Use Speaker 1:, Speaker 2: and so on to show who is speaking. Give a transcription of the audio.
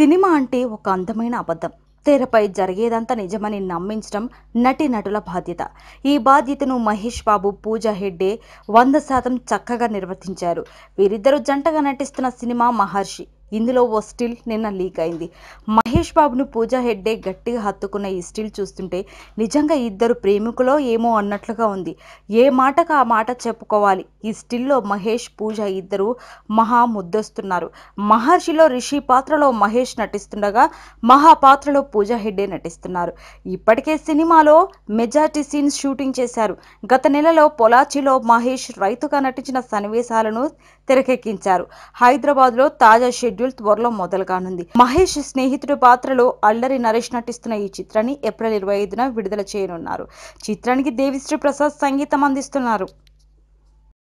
Speaker 1: cinema అంటే ఒక అందమైన అబద్ధం తెరపై జరిగేదంతా నిజమని నమ్మించడం నటి నటుల బాధ్యత ఈ బాధ్యతను మహేష్ బాబు పూజా హెడ్డే వంద శాతం చక్కగా నిర్వర్తించారు వీరిద్దరూ జంటగా నటిస్తున్న సినిమా మహర్షి ఇందులో ఓ స్టిల్ నిన్న లీక్ అయింది మహేష్ బాబును పూజా హెడ్డే గట్టిగా హత్తుకున్న ఈ స్టిల్ చూస్తుంటే నిజంగా ఇద్దరు ప్రేమికులో ఏమో అన్నట్లుగా ఉంది ఏ మాటకు ఆ మాట చెప్పుకోవాలి ఈ స్టిల్లో మహేష్ పూజ ఇద్దరు మహా ముద్దస్తున్నారు మహర్షిలో రిషి పాత్రలో మహేష్ నటిస్తుండగా మహా పాత్రలో పూజా హెడ్డే నటిస్తున్నారు ఇప్పటికే సినిమాలో మెజార్టీ సీన్స్ షూటింగ్ చేశారు గత నెలలో పొలాచిలో మహేష్ రైతుగా నటించిన సన్నివేశాలను తెరకెక్కించారు హైదరాబాద్లో తాజా షెడ్యూల్ షెడ్యూల్ త్వరలో మొదలు కానుంది మహేష్ స్నేహితుడి పాత్రలో అల్లరి నరేష్ నటిస్తున్న ఈ చిత్రాన్ని ఏప్రిల్ ఇరవై ఐదున విడుదల చేయనున్నారు చిత్రానికి దేవిశ్రీ ప్రసాద్ సంగీతం అందిస్తున్నారు